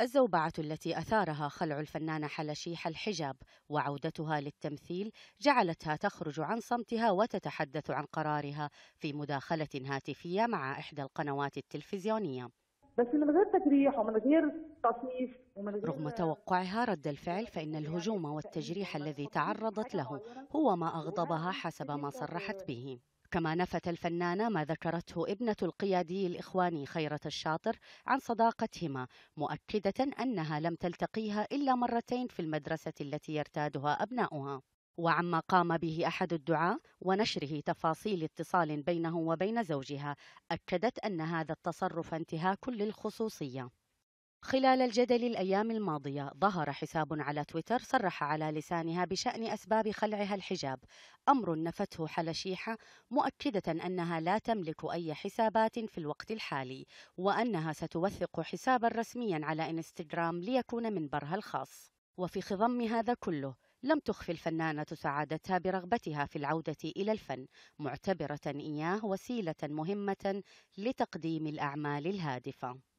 الزوبعة التي أثارها خلع الفنانة حلشيح الحجاب وعودتها للتمثيل جعلتها تخرج عن صمتها وتتحدث عن قرارها في مداخلة هاتفية مع إحدى القنوات التلفزيونية بس من غير تجريح ومن غير تصنيف ومن غير رغم توقعها رد الفعل فإن الهجوم والتجريح الذي تعرضت له هو ما أغضبها حسب ما صرحت به كما نفت الفنانة ما ذكرته ابنة القيادي الإخواني خيرة الشاطر عن صداقتهما مؤكدة أنها لم تلتقيها إلا مرتين في المدرسة التي يرتادها أبناؤها وعما قام به احد الدعاة ونشره تفاصيل اتصال بينه وبين زوجها اكدت ان هذا التصرف انتهاك للخصوصيه خلال الجدل الأيام الماضية ظهر حساب على تويتر صرح على لسانها بشأن أسباب خلعها الحجاب أمر نفته حلشيحة مؤكدة أنها لا تملك أي حسابات في الوقت الحالي وأنها ستوثق حسابا رسميا على إنستغرام ليكون منبرها الخاص وفي خضم هذا كله لم تخفي الفنانة سعادتها برغبتها في العودة إلى الفن، معتبرة إياه وسيلة مهمة لتقديم الأعمال الهادفة.